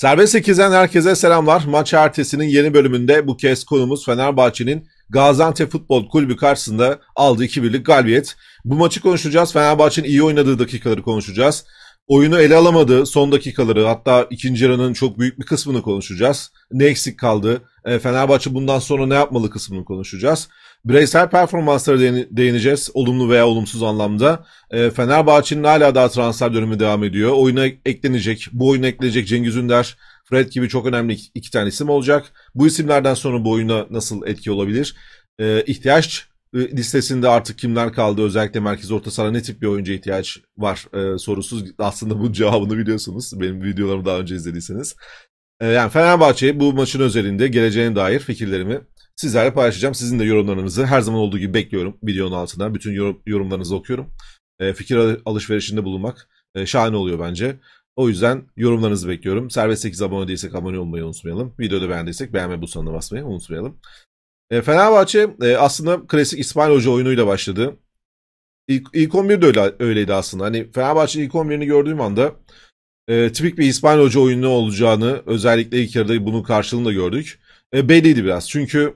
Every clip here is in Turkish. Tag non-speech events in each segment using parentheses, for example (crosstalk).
Serbest 8'den herkese selamlar. Maç ertesinin yeni bölümünde bu kez konumuz Fenerbahçe'nin Gaziantep Futbol Kulübü karşısında aldığı 2-1'lik galibiyet. Bu maçı konuşacağız. Fenerbahçe'nin iyi oynadığı dakikaları konuşacağız. Oyunu ele alamadığı son dakikaları hatta ikinci yarının çok büyük bir kısmını konuşacağız. Ne eksik kaldı? E, Fenerbahçe bundan sonra ne yapmalı kısmını konuşacağız. Bireysel performanslara değineceğiz. Olumlu veya olumsuz anlamda. E, Fenerbahçe'nin hala daha transfer dönemi devam ediyor. Oyuna eklenecek, bu oyuna eklenecek Cengiz Ünder, Fred gibi çok önemli iki tane isim olacak. Bu isimlerden sonra bu oyuna nasıl etki olabilir? Ee, e, ihtiyaç listesinde artık kimler kaldı özellikle merkez orta saha ne tip bir oyuncu ihtiyaç var e, sorusuz aslında bu cevabını biliyorsunuz benim videolarımı daha önce izlediyseniz e, yani Fenerbahçe bu maçın özelinde geleceğine dair fikirlerimi sizlerle paylaşacağım. Sizin de yorumlarınızı her zaman olduğu gibi bekliyorum videonun altına. Bütün yorumlarınızı okuyorum. Ee, fikir alışverişinde bulunmak e, şahane oluyor bence. O yüzden yorumlarınızı bekliyorum. Serbest 8 abone değilsek abone olmayı unutmayalım. Videoda beğendiysek beğenme butonuna basmayı unutmayalım. E, Fenerbahçe e, aslında klasik İsmail Hoca oyunuyla başladı. İlk, ilk 11 de öyle, öyleydi aslında. Hani Fenerbahçe'nin ilk 11'ini gördüğüm anda e, tipik bir İsmail Hoca oyunu olacağını özellikle ilk yarıda bunun karşılığını da gördük. E, belliydi biraz. Çünkü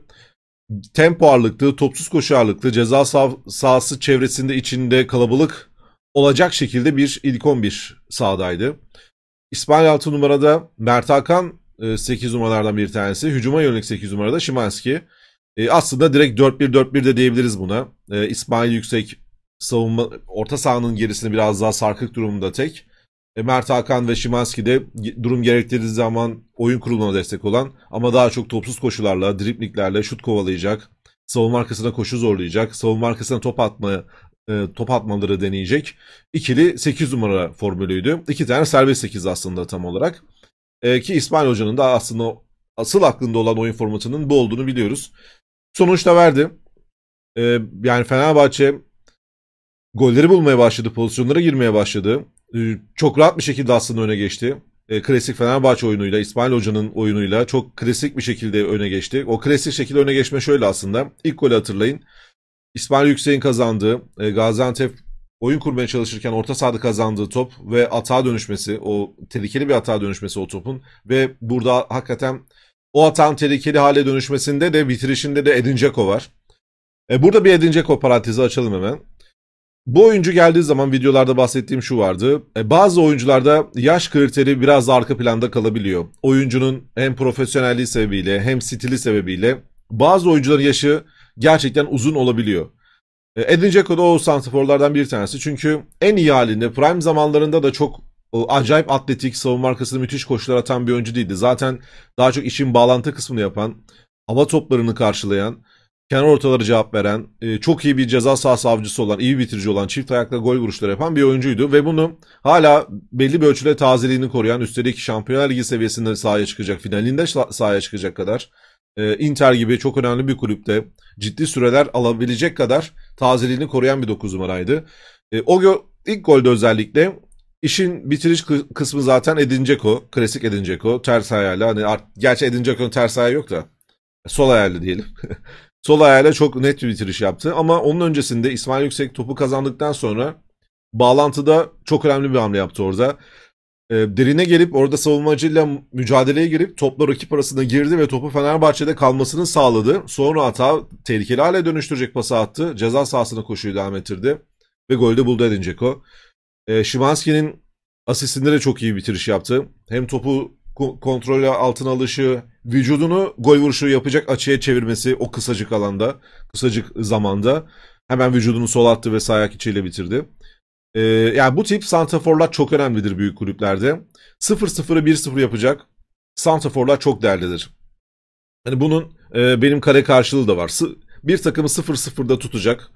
tempo ağırlıklı, topsuz koşu ağırlıklı, ceza sah sahası çevresinde içinde kalabalık olacak şekilde bir ilk 11 sahadaydı. İsmail 6 numarada Mert Hakan 8 e, numaralardan bir tanesi. Hücuma yönelik 8 numarada Şimanski. E, aslında direkt 4-1-4-1 de diyebiliriz buna. E, İsmail Yüksek savunma orta sahanın gerisini biraz daha sarkık durumunda tek. E, Mert Hakan ve Şimanski de durum gerektirdiği zaman oyun kuruluna destek olan ama daha çok topsuz koşularla, dripliklerle şut kovalayacak, savunma arkasına koşu zorlayacak, savunma arkasına top atma e, top atmaları deneyecek. İkili 8 numara formülüydü. İki tane serbest 8 aslında tam olarak. E, ki İsmail Hoca'nın da aslında asıl aklında olan oyun formatının bu olduğunu biliyoruz. Sonuçta verdi. yani Fenerbahçe golleri bulmaya başladı, pozisyonlara girmeye başladı. Ee, çok rahat bir şekilde aslında öne geçti. Ee, klasik Fenerbahçe oyunuyla, İsmail Hoca'nın oyunuyla çok klasik bir şekilde öne geçti. O klasik şekilde öne geçme şöyle aslında. İlk golü hatırlayın. İsmail Yüksek'in kazandığı, e, Gaziantep oyun kurmaya çalışırken orta sahada kazandığı top ve hata dönüşmesi, o tehlikeli bir hata dönüşmesi o topun ve burada hakikaten o hatanın tehlikeli hale dönüşmesinde de bitirişinde de Edin Dzeko var. E, burada bir Edin Dzeko parantezi açalım hemen. Bu oyuncu geldiği zaman videolarda bahsettiğim şu vardı. E, bazı oyuncularda yaş kriteri biraz da arka planda kalabiliyor. Oyuncunun hem profesyonelliği sebebiyle hem stili sebebiyle bazı oyuncuların yaşı gerçekten uzun olabiliyor. E, Edin Dzeko da o santraforlardan bir tanesi. Çünkü en iyi halinde prime zamanlarında da çok acayip atletik, savunma arkasında müthiş koşular atan bir oyuncu değildi. Zaten daha çok işin bağlantı kısmını yapan, hava toplarını karşılayan, kenar ortaları cevap veren, e, çok iyi bir ceza sahası avcısı olan, iyi bitirici olan, çift ayakla gol vuruşları yapan bir oyuncuydu. Ve bunu hala belli bir ölçüde tazeliğini koruyan, üstelik Şampiyonlar Ligi seviyesinde sahaya çıkacak, finalinde sahaya çıkacak kadar e, Inter gibi çok önemli bir kulüpte ciddi süreler alabilecek kadar tazeliğini koruyan bir 9 numaraydı. E, o gö ilk golde özellikle işin bitiriş kısmı zaten Edin Dzeko, klasik Edin Dzeko, ters ayağıyla. Hani gerçi Edin Dzeko'nun ters ayağı yok da sol ayağıyla diyelim. (laughs) Sol ayağıyla çok net bir bitiriş yaptı. Ama onun öncesinde İsmail Yüksek topu kazandıktan sonra bağlantıda çok önemli bir hamle yaptı orada. E, derine gelip orada savunmacıyla mücadeleye girip topla rakip arasında girdi ve topu Fenerbahçe'de kalmasını sağladı. Sonra hata tehlikeli hale dönüştürecek pası attı. Ceza sahasına koşuyu devam ettirdi. Ve golde buldu Edin Dzeko. E, ee, Şimanski'nin asistinde de çok iyi bitiriş yaptı. Hem topu kontrolü altına alışı, vücudunu gol vuruşu yapacak açıya çevirmesi o kısacık alanda, kısacık zamanda. Hemen vücudunu sol attı ve sağ ayak içiyle bitirdi. Ee, yani bu tip santraforlar çok önemlidir büyük kulüplerde. 0-0'ı 1-0 yapacak santraforlar çok değerlidir. Hani bunun e, benim kare karşılığı da var. Bir takımı 0-0'da tutacak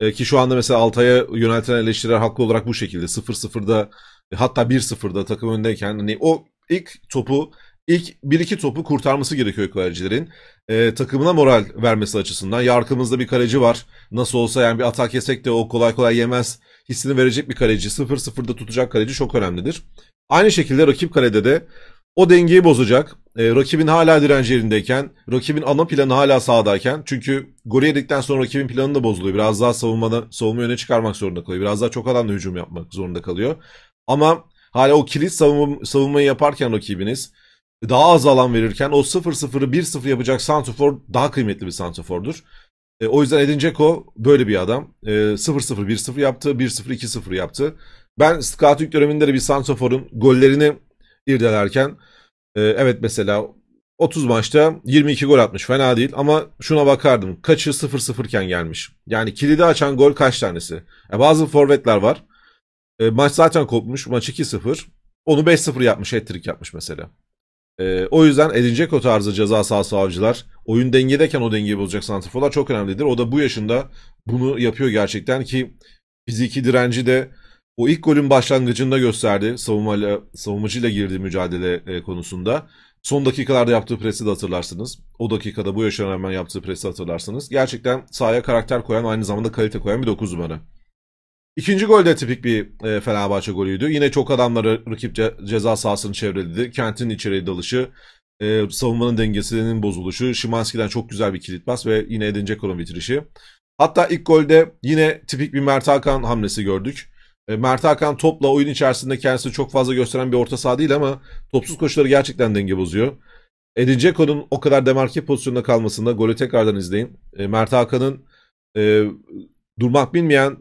e, ki şu anda mesela Altay'a yöneltilen eleştiriler haklı olarak bu şekilde 0-0'da hatta 1-0'da takım öndeyken hani o ilk topu ilk bir iki topu kurtarması gerekiyor kalecilerin. E, takımına moral vermesi açısından. Ya arkamızda bir kaleci var. Nasıl olsa yani bir atak yesek de o kolay kolay yemez hissini verecek bir kaleci. 0-0'da tutacak kaleci çok önemlidir. Aynı şekilde rakip kalede de o dengeyi bozacak. E, rakibin hala direnci yerindeyken, rakibin ana planı hala sağdayken. Çünkü golü yedikten sonra rakibin planı da bozuluyor. Biraz daha savunmada, savunma yöne çıkarmak zorunda kalıyor. Biraz daha çok adamla hücum yapmak zorunda kalıyor. Ama Hala o kilit savunma, savunmayı yaparken rakibiniz daha az alan verirken o 0-0'ı 1-0 yapacak Santofor daha kıymetli bir Santofor'dur. E, o yüzden Edin Dzeko böyle bir adam. E, 0-0-1-0 yaptı, 1-0-2-0 yaptı. Ben Skatürk döneminde de bir Santofor'un gollerini irdelerken e, evet mesela 30 maçta 22 gol atmış fena değil ama şuna bakardım kaçı 0-0 iken gelmiş. Yani kilidi açan gol kaç tanesi? E, bazı forvetler var e, maç zaten kopmuş. Maç 2-0. Onu 5-0 yapmış. hat yapmış mesela. E, o yüzden Edin Dzeko tarzı ceza sahası avcılar oyun dengedeyken o dengeyi bozacak santrifolar çok önemlidir. O da bu yaşında bunu yapıyor gerçekten ki fiziki direnci de o ilk golün başlangıcında gösterdi. Savunmayla, savunmacıyla girdiği mücadele e, konusunda. Son dakikalarda yaptığı presi de hatırlarsınız. O dakikada bu yaşına rağmen yaptığı presi hatırlarsınız. Gerçekten sahaya karakter koyan aynı zamanda kalite koyan bir 9 numara. İkinci gol de tipik bir e, Fenerbahçe golüydü. Yine çok adamları rakip ce- ceza sahasını çevreledi. Kent'in içeri dalışı, e, savunmanın dengesinin bozuluşu, Şimanski'den çok güzel bir kilit bas ve yine Edin Dzeko'nun bitirişi. Hatta ilk golde yine tipik bir Mert Hakan hamlesi gördük. E, Mert Hakan topla oyun içerisinde kendisini çok fazla gösteren bir orta saha değil ama topsuz koşuları gerçekten denge bozuyor. Edin Dzeko'nun o kadar demarke pozisyonunda kalmasında golü tekrardan izleyin. E, Mert Hakan'ın e, durmak bilmeyen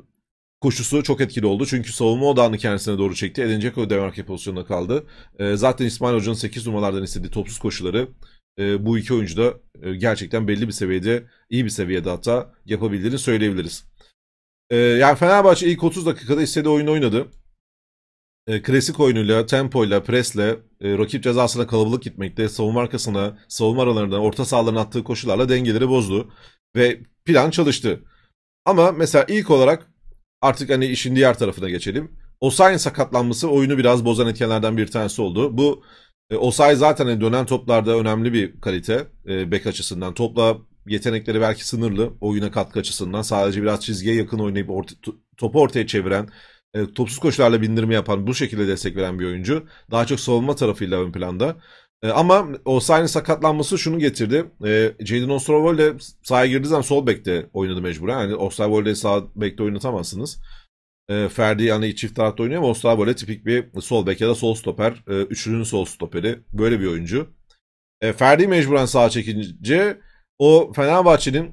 koşusu çok etkili oldu. Çünkü savunma odağını kendisine doğru çekti. Edin Dzeko demarke pozisyonuna kaldı. E, zaten İsmail Hoca'nın 8 numaralardan istediği topsuz koşuları e, bu iki oyuncu da e, gerçekten belli bir seviyede, iyi bir seviyede hatta yapabildiğini söyleyebiliriz. E, yani Fenerbahçe ilk 30 dakikada istediği oyunu oynadı. E, klasik oyunuyla, tempoyla, presle, e, rakip cezasına kalabalık gitmekte, savunma arkasına, savunma aralarından, orta sahalarına attığı koşularla dengeleri bozdu. Ve plan çalıştı. Ama mesela ilk olarak artık hani işin diğer tarafına geçelim. Osay'ın sakatlanması oyunu biraz bozan etkenlerden bir tanesi oldu. Bu e, Osay zaten hani dönen toplarda önemli bir kalite e, bek açısından. Topla yetenekleri belki sınırlı oyuna katkı açısından. Sadece biraz çizgiye yakın oynayıp orta, topu ortaya çeviren, e, topsuz koşularla bindirme yapan, bu şekilde destek veren bir oyuncu. Daha çok savunma tarafıyla ön planda. E, ama Osayi'nin sakatlanması şunu getirdi. E, Jadon Osterwold'e sahaya girdiği zaman sol bekte oynadı mecburen. Yani Osterwold'e sağ bekte oynatamazsınız. E, Ferdi yani çift tarafta oynuyor ama Osterwold'e tipik bir sol bek ya da sol stoper. E, üçlünün sol stoperi. Böyle bir oyuncu. E, Ferdi mecburen sağa çekince o Fenerbahçe'nin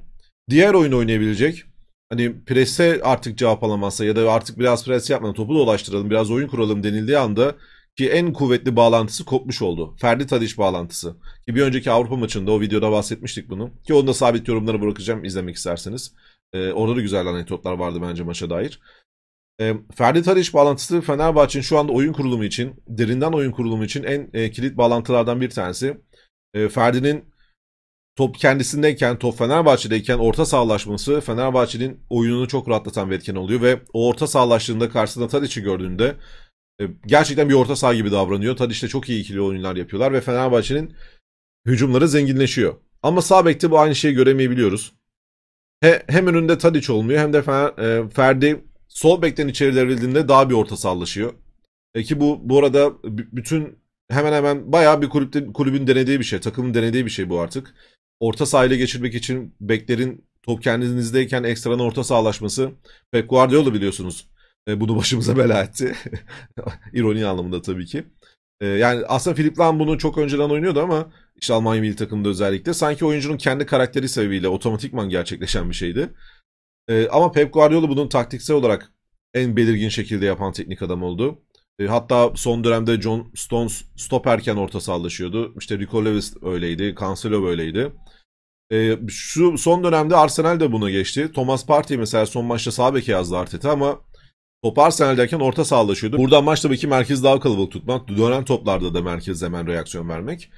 diğer oyunu oynayabilecek hani prese artık cevap alamazsa ya da artık biraz pres yapmadan topu dolaştıralım biraz oyun kuralım denildiği anda ki en kuvvetli bağlantısı kopmuş oldu. Ferdi Tadiş bağlantısı. Ki bir önceki Avrupa maçında o videoda bahsetmiştik bunu. Ki onu da sabit yorumlara bırakacağım izlemek isterseniz. Ee, orada da güzel anekdotlar vardı bence maça dair. Ee, Ferdi Tadiş bağlantısı Fenerbahçe'nin şu anda oyun kurulumu için, derinden oyun kurulumu için en e, kilit bağlantılardan bir tanesi. E, Ferdi'nin top kendisindeyken, top Fenerbahçe'deyken orta sağlaşması Fenerbahçe'nin oyununu çok rahatlatan bir etken oluyor ve o orta sağlaştığında karşısında Tadiç'i gördüğünde e, gerçekten bir orta saha gibi davranıyor. Tadiş'te çok iyi ikili oyunlar yapıyorlar ve Fenerbahçe'nin hücumları zenginleşiyor. Ama sağ bekte bu aynı şeyi göremeyebiliyoruz. He, hem önünde Tadiç olmuyor hem de Fener, e, Ferdi sol bekten içeri devrildiğinde daha bir orta sahalaşıyor. E ki bu bu arada bütün hemen hemen bayağı bir kulüpte, kulübün denediği bir şey. Takımın denediği bir şey bu artık. Orta sahayla geçirmek için beklerin top kendinizdeyken ekstradan orta sahalaşması. Pep Guardiola biliyorsunuz e, bunu başımıza bela etti. (laughs) İroni anlamında tabii ki. E, yani aslında Philip Lahm bunu çok önceden oynuyordu ama işte Almanya milli takımında özellikle sanki oyuncunun kendi karakteri sebebiyle otomatikman gerçekleşen bir şeydi. E, ama Pep Guardiola bunun taktiksel olarak en belirgin şekilde yapan teknik adam oldu. E, hatta son dönemde John Stones stoperken orta sahalaşıyordu. İşte Rico Lewis öyleydi, Cancelo böyleydi. E, şu son dönemde Arsenal de buna geçti. Thomas Partey mesela son maçta sağ beke yazdı Arteta ama Top Arsenal derken orta sahalaşıyordu. Buradan maç tabii ki merkez daha kalabalık tutmak. Dönen toplarda da merkez hemen reaksiyon vermek.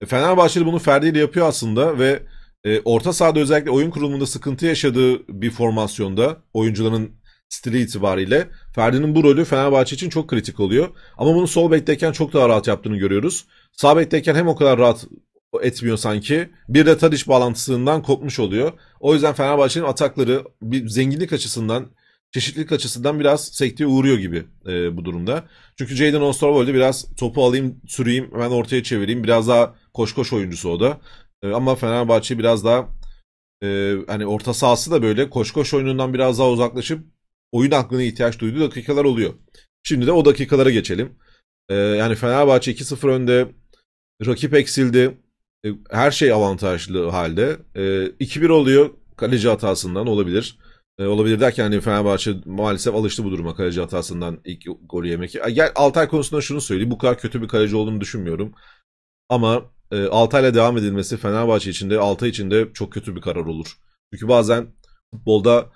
E, Fenerbahçe'de bunu Ferdi ile yapıyor aslında ve e, orta sahada özellikle oyun kurulumunda sıkıntı yaşadığı bir formasyonda oyuncuların stili itibariyle Ferdi'nin bu rolü Fenerbahçe için çok kritik oluyor. Ama bunu sol bekteyken çok daha rahat yaptığını görüyoruz. Sağ bekteyken hem o kadar rahat etmiyor sanki. Bir de Tadiç bağlantısından kopmuş oluyor. O yüzden Fenerbahçe'nin atakları bir zenginlik açısından çeşitlilik açısından biraz sekteye uğruyor gibi e, bu durumda. Çünkü Jaden Osterwold'e biraz topu alayım, süreyim, hemen ortaya çevireyim. Biraz daha koş koş oyuncusu o da. E, ama Fenerbahçe biraz daha e, hani orta sahası da böyle koş koş oyunundan biraz daha uzaklaşıp oyun aklına ihtiyaç duyduğu dakikalar oluyor. Şimdi de o dakikalara geçelim. E, yani Fenerbahçe 2-0 önde. Rakip eksildi. E, her şey avantajlı halde. E, 2-1 oluyor. Kaleci hatasından olabilir e, olabilir derken hani Fenerbahçe maalesef alıştı bu duruma kaleci hatasından ilk golü yemek. Gel Altay konusunda şunu söyleyeyim. Bu kadar kötü bir kaleci olduğunu düşünmüyorum. Ama e, Altay'la devam edilmesi Fenerbahçe için de Altay için de çok kötü bir karar olur. Çünkü bazen futbolda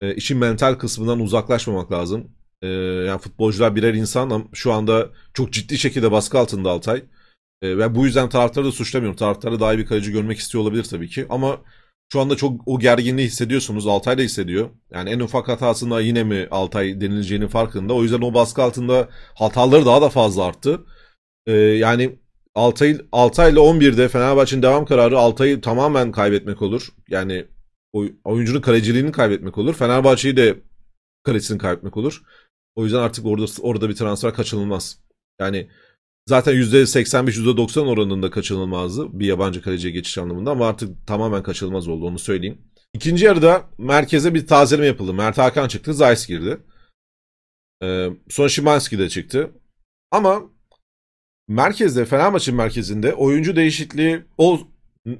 e, işin mental kısmından uzaklaşmamak lazım. E, yani futbolcular birer insan ama şu anda çok ciddi şekilde baskı altında Altay. E, ve bu yüzden taraftarı da suçlamıyorum. Taraftarı daha iyi bir kaleci görmek istiyor olabilir tabii ki ama şu anda çok o gerginliği hissediyorsunuz. Altay da hissediyor. Yani en ufak hatasında yine mi Altay denileceğinin farkında. O yüzden o baskı altında hataları daha da fazla arttı. Ee, yani Altay, Altay ile 11'de Fenerbahçe'nin devam kararı Altay'ı tamamen kaybetmek olur. Yani oyuncunun kaleciliğini kaybetmek olur. Fenerbahçe'yi de kalesini kaybetmek olur. O yüzden artık orada orada bir transfer kaçınılmaz. Yani Zaten %85-%90 oranında kaçınılmazdı bir yabancı kaleciye geçiş anlamında ama artık tamamen kaçınılmaz oldu onu söyleyeyim. İkinci yarıda merkeze bir tazeleme yapıldı. Mert Hakan çıktı, Zayis girdi. Ee, sonra Şimanski de çıktı. Ama merkezde, Fenerbahçe'nin merkezinde oyuncu değişikliği o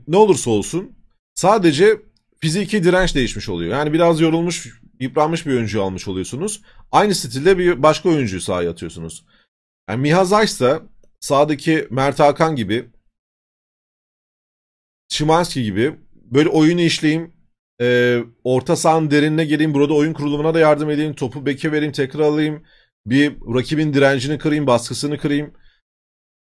ne olursa olsun sadece fiziki direnç değişmiş oluyor. Yani biraz yorulmuş, yıpranmış bir oyuncu almış oluyorsunuz. Aynı stilde bir başka oyuncuyu sahaya atıyorsunuz. Yani Miha Zayis da sağdaki Mert Hakan gibi Şimanski gibi böyle oyunu işleyeyim e, orta sahanın derinine geleyim burada oyun kurulumuna da yardım edeyim topu beke vereyim tekrar alayım bir rakibin direncini kırayım baskısını kırayım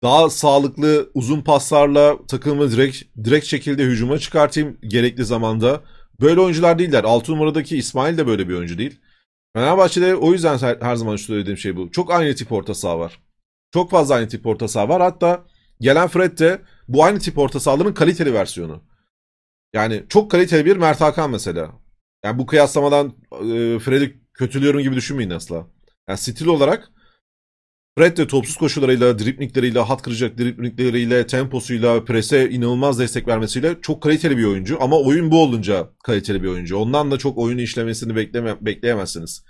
daha sağlıklı uzun paslarla takımı direkt, direkt şekilde hücuma çıkartayım gerekli zamanda. Böyle oyuncular değiller. 6 numaradaki İsmail de böyle bir oyuncu değil. Fenerbahçe'de o yüzden her, her zaman söylediğim şey bu. Çok aynı tip orta saha var. Çok fazla aynı tip orta saha var. Hatta gelen Fred de bu aynı tip orta sahaların kaliteli versiyonu. Yani çok kaliteli bir Mert Hakan mesela. Yani bu kıyaslamadan e, Fred'i kötülüyorum gibi düşünmeyin asla. Yani stil olarak Fred de topsuz koşularıyla, driplikleriyle, hat kıracak driplikleriyle, temposuyla, prese inanılmaz destek vermesiyle çok kaliteli bir oyuncu. Ama oyun bu olunca kaliteli bir oyuncu. Ondan da çok oyunu işlemesini bekleme, bekleyemezsiniz.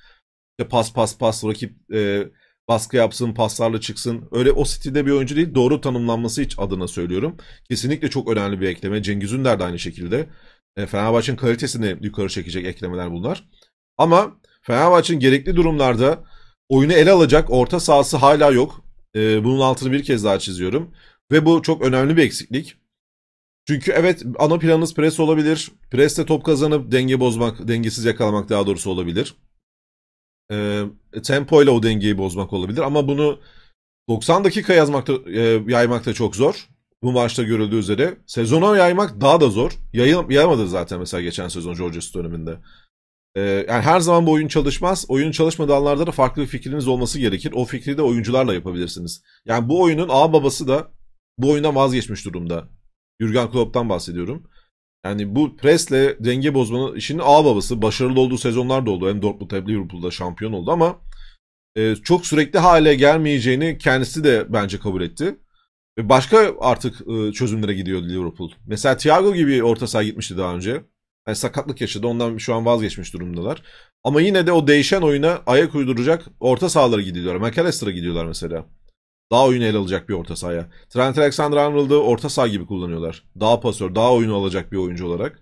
İşte pas pas pas rakip e, baskı yapsın, paslarla çıksın. Öyle o stilde bir oyuncu değil. Doğru tanımlanması hiç adına söylüyorum. Kesinlikle çok önemli bir ekleme. Cengiz Ünder de aynı şekilde. E, Fenerbahçe'nin kalitesini yukarı çekecek eklemeler bunlar. Ama Fenerbahçe'nin gerekli durumlarda oyunu ele alacak orta sahası hala yok. E, bunun altını bir kez daha çiziyorum. Ve bu çok önemli bir eksiklik. Çünkü evet ana planınız pres olabilir. Preste top kazanıp denge bozmak, dengesiz yakalamak daha doğrusu olabilir e, ile o dengeyi bozmak olabilir. Ama bunu 90 dakika yazmakta, e, yaymak çok zor. Bu maçta görüldüğü üzere. Sezona yaymak daha da zor. Yayıl, yayamadı zaten mesela geçen sezon Georges döneminde. E, yani her zaman bu oyun çalışmaz. Oyun çalışmadığı anlarda da farklı bir fikriniz olması gerekir. O fikri de oyuncularla yapabilirsiniz. Yani bu oyunun ağ babası da bu oyundan vazgeçmiş durumda. Jurgen Klopp'tan bahsediyorum. Yani bu presle denge bozmanın işini ağ babası. Başarılı olduğu sezonlar da oldu. Hem Dortmund'da hem Liverpool'da şampiyon oldu ama e, çok sürekli hale gelmeyeceğini kendisi de bence kabul etti. Ve başka artık e, çözümlere gidiyordu Liverpool. Mesela Thiago gibi orta saha gitmişti daha önce. Yani sakatlık yaşadı. Ondan şu an vazgeçmiş durumdalar. Ama yine de o değişen oyuna ayak uyduracak orta sahalara gidiyorlar. McAllister'a gidiyorlar mesela. Daha oyunu ele alacak bir orta sahaya. Trent Alexander-Arnold'u orta saha gibi kullanıyorlar. Daha pasör, daha oyunu alacak bir oyuncu olarak.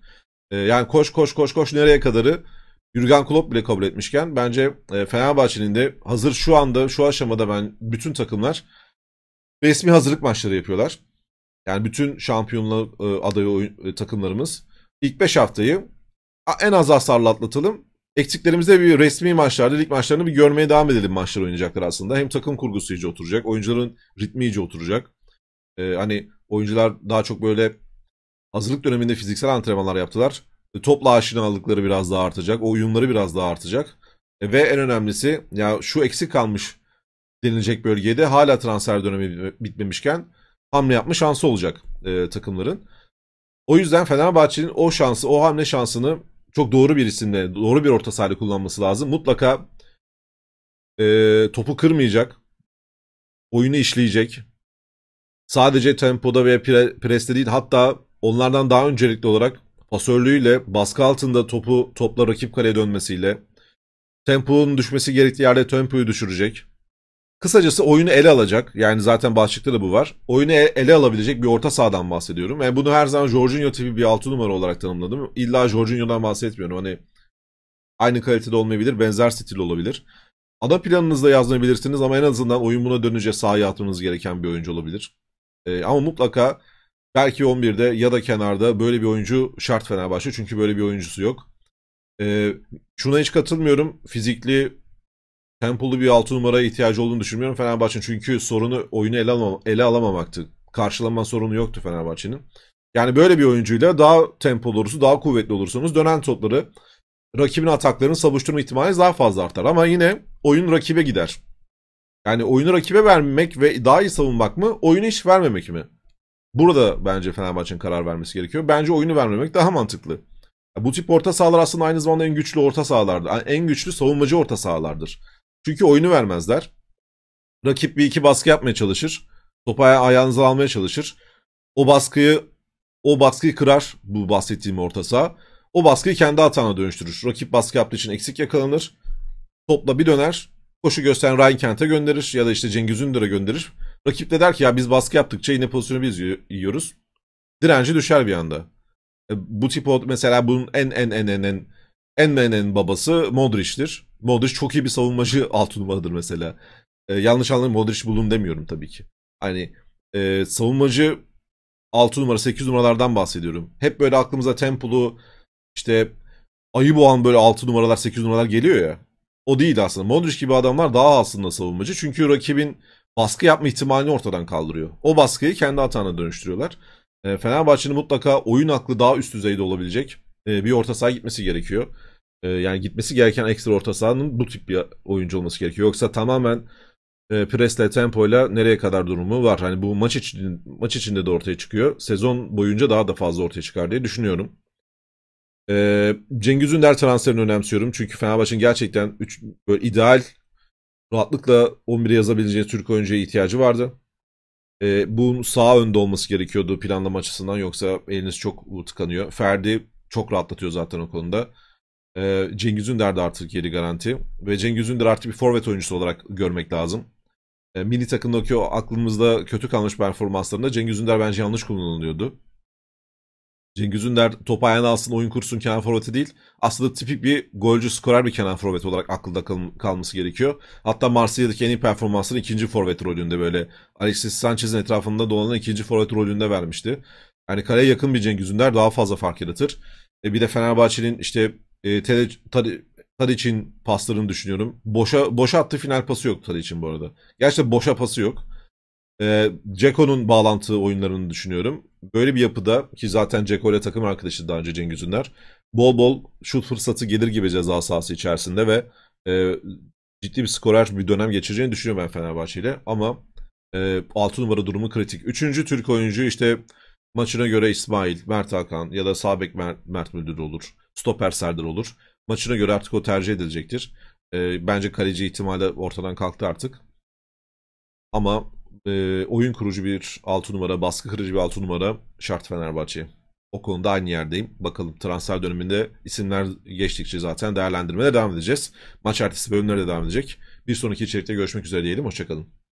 Ee, yani koş koş koş koş nereye kadarı Jurgen Klopp bile kabul etmişken bence e, Fenerbahçe'nin de hazır şu anda şu aşamada ben bütün takımlar resmi hazırlık maçları yapıyorlar. Yani bütün şampiyonluk e, adayı oyun, e, takımlarımız ilk 5 haftayı en az hasarla atlatalım. Eksiklerimizde bir resmi maçlarda lig maçlarını bir görmeye devam edelim maçlar oynayacaklar aslında. Hem takım kurgusu iyice oturacak. Oyuncuların ritmi iyice oturacak. Ee, hani oyuncular daha çok böyle hazırlık döneminde fiziksel antrenmanlar yaptılar. E, topla aşinalıkları biraz daha artacak. O uyumları biraz daha artacak. E, ve en önemlisi ya şu eksik kalmış denilecek bölgede hala transfer dönemi bitmemişken hamle yapma şansı olacak e, takımların. O yüzden Fenerbahçe'nin o şansı, o hamle şansını çok doğru bir isimle, doğru bir orta sahayla kullanması lazım. Mutlaka e, topu kırmayacak, oyunu işleyecek. Sadece tempoda veya pre, preste değil, hatta onlardan daha öncelikli olarak pasörlüğüyle, baskı altında topu topla rakip kaleye dönmesiyle, temponun düşmesi gerektiği yerde tempoyu düşürecek. Kısacası oyunu ele alacak. Yani zaten başlıkta da bu var. Oyunu e-, ele alabilecek bir orta sahadan bahsediyorum. Yani bunu her zaman Jorginho tipi bir 6 numara olarak tanımladım. İlla Jorginho'dan bahsetmiyorum. Hani aynı kalitede olmayabilir, benzer stil olabilir. Ana planınızda yazmayabilirsiniz ama en azından oyun buna dönünce sahaya atmanız gereken bir oyuncu olabilir. Ee, ama mutlaka belki 11'de ya da kenarda böyle bir oyuncu şart Fenerbahçe. Çünkü böyle bir oyuncusu yok. Ee, şuna hiç katılmıyorum. Fizikli, Temple'lı bir 6 numaraya ihtiyacı olduğunu düşünmüyorum Fenerbahçe'nin. Çünkü sorunu oyunu ele, alamam ele alamamaktı. Karşılama sorunu yoktu Fenerbahçe'nin. Yani böyle bir oyuncuyla daha tempo olursa daha kuvvetli olursanız dönen topları rakibin ataklarını savuşturma ihtimaliniz daha fazla artar. Ama yine oyun rakibe gider. Yani oyunu rakibe vermek ve daha iyi savunmak mı, oyunu hiç vermemek mi? Burada bence Fenerbahçe'nin karar vermesi gerekiyor. Bence oyunu vermemek daha mantıklı. Bu tip orta sahalar aslında aynı zamanda en güçlü orta sahalardır. En güçlü savunmacı orta sahalardır. Çünkü oyunu vermezler. Rakip bir iki baskı yapmaya çalışır. Topu ayağınıza almaya çalışır. O baskıyı o baskıyı kırar bu bahsettiğim orta saha. O baskıyı kendi hatana dönüştürür. Rakip baskı yaptığı için eksik yakalanır. Topla bir döner. Koşu gösteren Ryan Kent'e gönderir ya da işte Cengiz Ünder'e gönderir. Rakip de der ki ya biz baskı yaptıkça yine pozisyonu biz yiyoruz. Direnci düşer bir anda. E, bu tip mesela bunun en en en en en Enmen'in babası Modric'tir. Modric çok iyi bir savunmacı (laughs) altı numaradır mesela. E, yanlış anlamayın Modric bulun demiyorum tabii ki. Hani e, savunmacı 6 numara 8 numaralardan bahsediyorum. Hep böyle aklımıza tempolu işte ayı boğan böyle 6 numaralar 8 numaralar geliyor ya. O değil aslında. Modric gibi adamlar daha aslında savunmacı. Çünkü rakibin baskı yapma ihtimalini ortadan kaldırıyor. O baskıyı kendi hatana dönüştürüyorlar. E, Fenerbahçe'nin mutlaka oyun aklı daha üst düzeyde olabilecek e, bir orta saha gitmesi gerekiyor. E, yani gitmesi gereken ekstra orta sahanın bu tip bir oyuncu olması gerekiyor. Yoksa tamamen e, presle tempoyla nereye kadar durumu var. Hani bu maç için maç içinde de ortaya çıkıyor. Sezon boyunca daha da fazla ortaya çıkar diye düşünüyorum. E, Cengiz Ünder transferini önemsiyorum. Çünkü Fenerbahçe'nin gerçekten üç, böyle ideal rahatlıkla 11'e yazabileceği Türk oyuncuya ihtiyacı vardı. E, bunun sağ önde olması gerekiyordu planlama açısından yoksa eliniz çok tıkanıyor. Ferdi çok rahatlatıyor zaten o konuda. E, Cengiz Ünder de artık yeri garanti. Ve Cengiz Ünder artık bir forvet oyuncusu olarak görmek lazım. E, milli takımdaki o aklımızda kötü kalmış performanslarında Cengiz Ünder bence yanlış kullanılıyordu. Cengiz Ünder top ayağına alsın oyun kursun Kenan Forvet'i değil. Aslında tipik bir golcü skorer bir Kenan Forvet olarak akılda kal- kalması gerekiyor. Hatta Marsilya'daki en iyi performansını ikinci forvet rolünde böyle Alexis Sanchez'in etrafında dolanan ikinci forvet rolünde vermişti. Yani kaleye yakın bir Cengiz Ünder daha fazla fark yaratır. E, bir de Fenerbahçe'nin işte e, için paslarını düşünüyorum. Boşa boşa attığı final pası yok tari için bu arada. Gerçi boşa pası yok. E, Ceko'nun bağlantı oyunlarını düşünüyorum. Böyle bir yapıda ki zaten Ceko ile takım arkadaşı daha önce Cengiz Ünder. Bol bol şut fırsatı gelir gibi ceza sahası içerisinde ve e, ciddi bir skorer bir dönem geçireceğini düşünüyorum ben Fenerbahçe ile. Ama e, 6 numara durumu kritik. Üçüncü Türk oyuncu işte Maçına göre İsmail, Mert Hakan ya da Sabek Mert, Mert Müldür olur. Stoper Serdar olur. Maçına göre artık o tercih edilecektir. E, bence kaleci ihtimali ortadan kalktı artık. Ama e, oyun kurucu bir 6 numara, baskı kırıcı bir 6 numara şart Fenerbahçe'ye. O konuda aynı yerdeyim. Bakalım transfer döneminde isimler geçtikçe zaten değerlendirmeye devam edeceğiz. Maç ertesi bölümlerde devam edecek. Bir sonraki içerikte görüşmek üzere diyelim. Hoşçakalın.